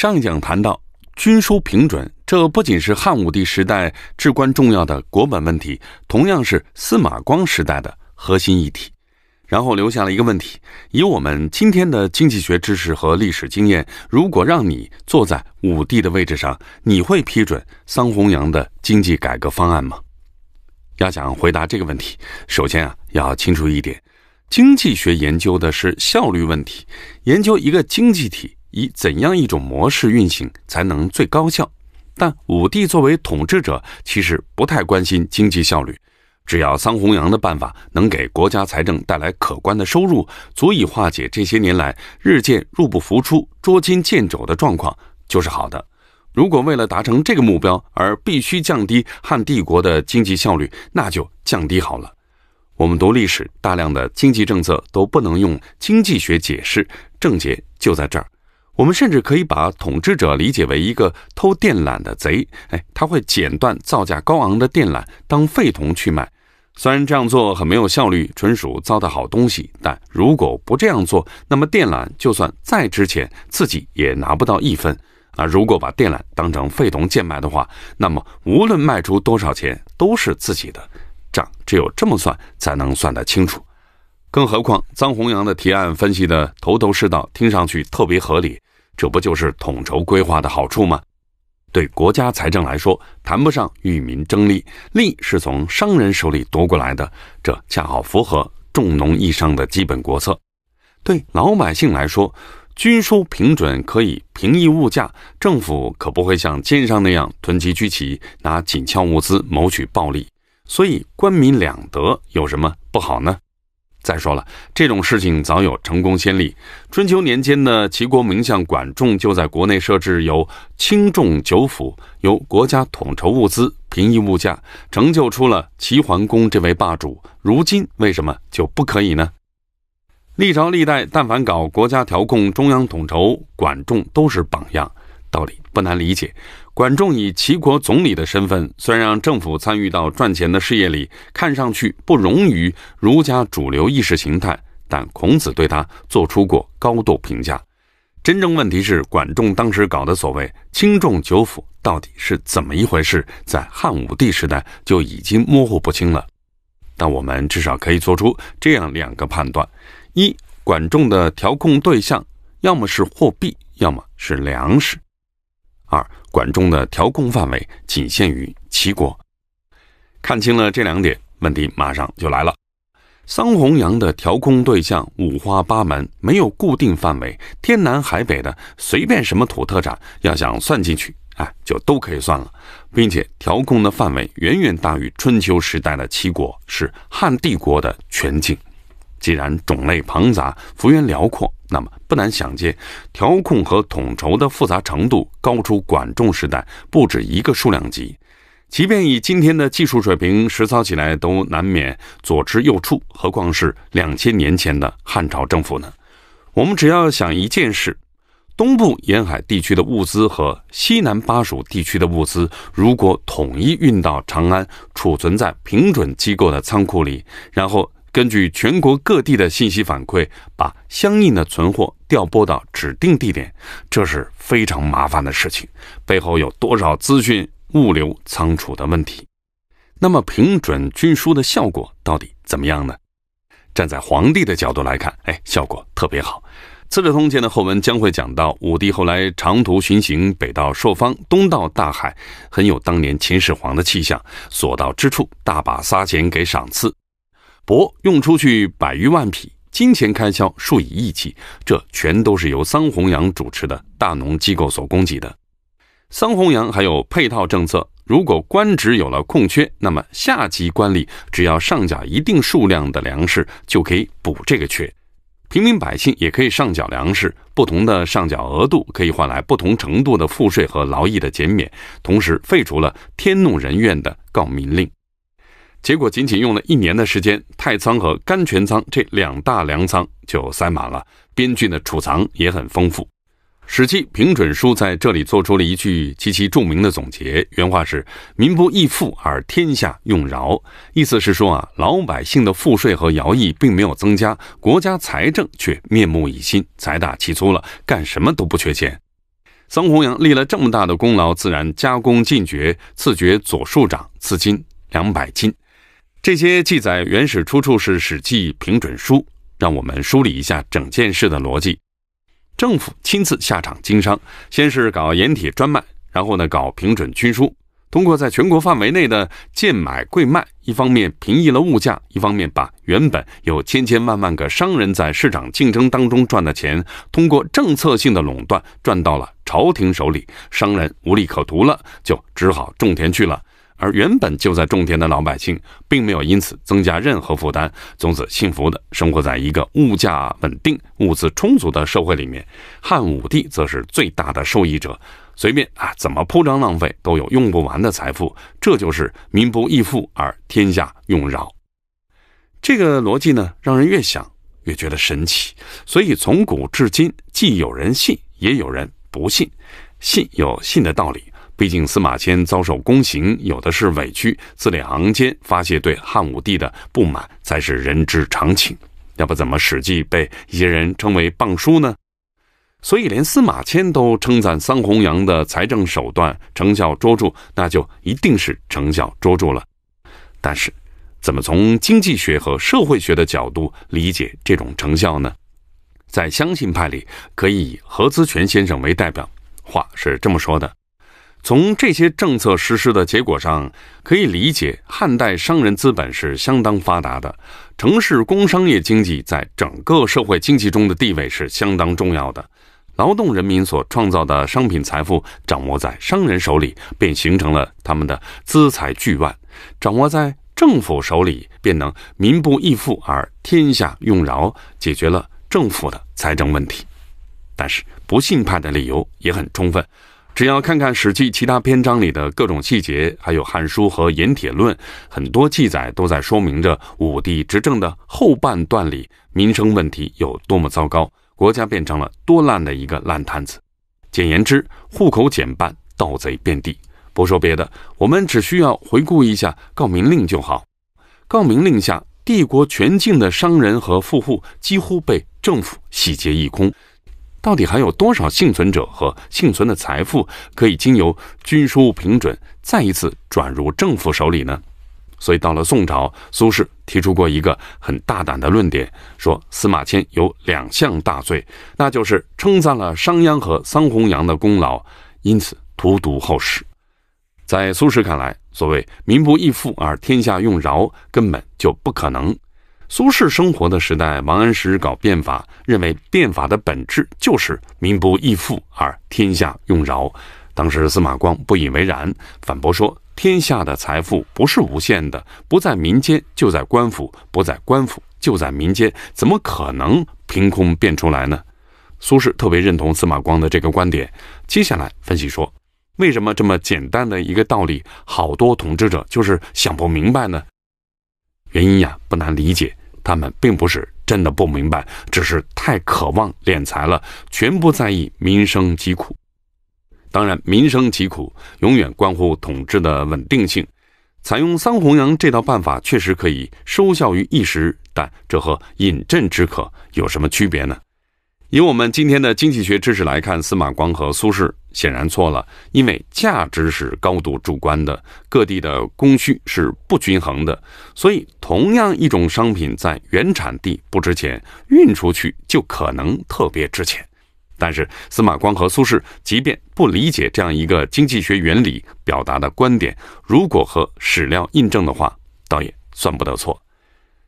上一讲谈到，军书平准，这不仅是汉武帝时代至关重要的国本问题，同样是司马光时代的核心议题。然后留下了一个问题：以我们今天的经济学知识和历史经验，如果让你坐在武帝的位置上，你会批准桑弘羊的经济改革方案吗？要想回答这个问题，首先啊，要清楚一点，经济学研究的是效率问题，研究一个经济体。以怎样一种模式运行才能最高效？但武帝作为统治者，其实不太关心经济效率。只要桑弘羊的办法能给国家财政带来可观的收入，足以化解这些年来日渐入不敷出、捉襟见肘的状况，就是好的。如果为了达成这个目标而必须降低汉帝国的经济效率，那就降低好了。我们读历史，大量的经济政策都不能用经济学解释，症结就在这儿。我们甚至可以把统治者理解为一个偷电缆的贼。哎，他会剪断造价高昂的电缆当废铜去卖。虽然这样做很没有效率，纯属糟蹋好东西，但如果不这样做，那么电缆就算再值钱，自己也拿不到一分。啊，如果把电缆当成废铜贱卖的话，那么无论卖出多少钱都是自己的账。只有这么算，才能算得清楚。更何况，臧洪洋的提案分析的头头是道，听上去特别合理。这不就是统筹规划的好处吗？对国家财政来说，谈不上与民争利，利是从商人手里夺过来的，这恰好符合重农抑商的基本国策。对老百姓来说，军书平准可以平抑物价，政府可不会像奸商那样囤积居奇，拿紧俏物资谋取暴利。所以，官民两得有什么不好呢？再说了，这种事情早有成功先例。春秋年间呢，齐国名相管仲就在国内设置由轻重九府，由国家统筹物资，平抑物价，成就出了齐桓公这位霸主。如今为什么就不可以呢？历朝历代，但凡搞国家调控、中央统筹，管仲都是榜样，道理不难理解。管仲以齐国总理的身份，虽然让政府参与到赚钱的事业里，看上去不融于儒家主流意识形态，但孔子对他做出过高度评价。真正问题是，管仲当时搞的所谓“轻重九府”到底是怎么一回事？在汉武帝时代就已经模糊不清了。但我们至少可以做出这样两个判断：一、管仲的调控对象要么是货币，要么是粮食；二。管仲的调控范围仅限于齐国，看清了这两点，问题马上就来了。桑弘羊的调控对象五花八门，没有固定范围，天南海北的，随便什么土特产，要想算进去，哎，就都可以算了。并且调控的范围远远大于春秋时代的齐国，是汉帝国的全境。既然种类庞杂，幅员辽阔。那么不难想见，调控和统筹的复杂程度高出管仲时代不止一个数量级。即便以今天的技术水平实操起来，都难免左支右绌，何况是两千年前的汉朝政府呢？我们只要想一件事：东部沿海地区的物资和西南巴蜀地区的物资，如果统一运到长安，储存在平准机构的仓库里，然后。根据全国各地的信息反馈，把相应的存货调拨到指定地点，这是非常麻烦的事情。背后有多少资讯、物流、仓储的问题？那么平准军书的效果到底怎么样呢？站在皇帝的角度来看，哎，效果特别好。《资治通鉴》的后文将会讲到，武帝后来长途巡行，北到朔方，东到大海，很有当年秦始皇的气象。所到之处，大把撒钱给赏赐。帛用出去百余万匹，金钱开销数以亿计，这全都是由桑弘羊主持的大农机构所供给的。桑弘羊还有配套政策，如果官职有了空缺，那么下级官吏只要上缴一定数量的粮食，就可以补这个缺；平民百姓也可以上缴粮食，不同的上缴额度可以换来不同程度的赋税和劳役的减免，同时废除了“天怒人怨”的告民令。结果仅仅用了一年的时间，太仓和甘泉仓这两大粮仓就塞满了。边郡的储藏也很丰富。史记平准书在这里做出了一句极其著名的总结，原话是：“民不易富而天下用饶。”意思是说啊，老百姓的赋税和徭役并没有增加，国家财政却面目已新，财大气粗了，干什么都不缺钱。桑弘羊立了这么大的功劳，自然加封进爵，赐爵左庶长，赐金两百斤。这些记载原始出处是《史记·平准书》，让我们梳理一下整件事的逻辑：政府亲自下场经商，先是搞盐铁专卖，然后呢搞平准军书，通过在全国范围内的贱买贵卖，一方面平抑了物价，一方面把原本有千千万万个商人，在市场竞争当中赚的钱，通过政策性的垄断赚到了朝廷手里，商人无利可图了，就只好种田去了。而原本就在种田的老百姓，并没有因此增加任何负担，从此幸福的生活在一个物价稳定、物资充足的社会里面。汉武帝则是最大的受益者，随便啊怎么铺张浪费，都有用不完的财富。这就是民不易富而天下用饶。这个逻辑呢，让人越想越觉得神奇。所以从古至今，既有人信，也有人不信，信有信的道理。毕竟司马迁遭受宫刑，有的是委屈，字里行间发泄对汉武帝的不满，才是人之常情。要不怎么《史记》被一些人称为“谤书”呢？所以，连司马迁都称赞桑弘羊的财政手段成效卓著，那就一定是成效卓著了。但是，怎么从经济学和社会学的角度理解这种成效呢？在相信派里，可以以何资权先生为代表，话是这么说的。从这些政策实施的结果上，可以理解汉代商人资本是相当发达的，城市工商业经济在整个社会经济中的地位是相当重要的。劳动人民所创造的商品财富掌握在商人手里，便形成了他们的资财巨万；掌握在政府手里，便能民不易富而天下用饶，解决了政府的财政问题。但是，不信派的理由也很充分。只要看看《史记》其他篇章里的各种细节，还有《汉书》和《盐铁论》，很多记载都在说明着武帝执政的后半段里，民生问题有多么糟糕，国家变成了多烂的一个烂摊子。简言之，户口减半，盗贼遍地。不说别的，我们只需要回顾一下告民令就好。告民令下，帝国全境的商人和富户几乎被政府洗劫一空。到底还有多少幸存者和幸存的财富可以经由军书平准再一次转入政府手里呢？所以到了宋朝，苏轼提出过一个很大胆的论点，说司马迁有两项大罪，那就是称赞了商鞅和桑弘羊的功劳，因此荼毒后世。在苏轼看来，所谓“民不义富而天下用饶”，根本就不可能。苏轼生活的时代，王安石搞变法，认为变法的本质就是民不益富而天下用饶。当时司马光不以为然，反驳说：“天下的财富不是无限的，不在民间就在官府，不在官府就在民间，怎么可能凭空变出来呢？”苏轼特别认同司马光的这个观点，接下来分析说：“为什么这么简单的一个道理，好多统治者就是想不明白呢？原因呀，不难理解。”他们并不是真的不明白，只是太渴望敛财了，全不在意民生疾苦。当然，民生疾苦永远关乎统治的稳定性。采用桑弘羊这套办法，确实可以收效于一时，但这和饮鸩止渴有什么区别呢？以我们今天的经济学知识来看，司马光和苏轼。显然错了，因为价值是高度主观的，各地的供需是不均衡的，所以同样一种商品在原产地不值钱，运出去就可能特别值钱。但是司马光和苏轼即便不理解这样一个经济学原理表达的观点，如果和史料印证的话，倒也算不得错。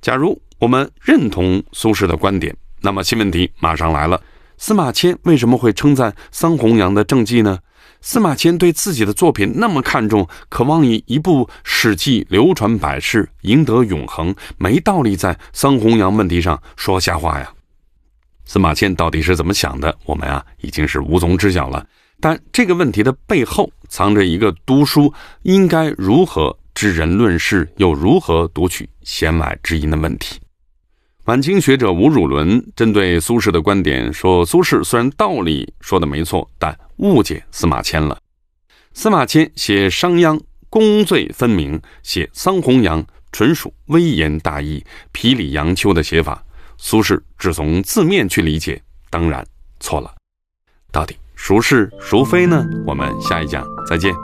假如我们认同苏轼的观点，那么新问题马上来了。司马迁为什么会称赞桑弘羊的政绩呢？司马迁对自己的作品那么看重，渴望以一部史记流传百世，赢得永恒，没道理在桑弘羊问题上说瞎话呀。司马迁到底是怎么想的，我们啊已经是无从知晓了。但这个问题的背后，藏着一个读书应该如何知人论事，又如何读取弦外之音的问题。晚清学者吴汝伦针对苏轼的观点说：“苏轼虽然道理说的没错，但误解司马迁了。司马迁写商鞅功罪分明，写桑弘羊纯属微言大义、皮里阳秋的写法。苏轼只从字面去理解，当然错了。到底孰是孰非呢？我们下一讲再见。”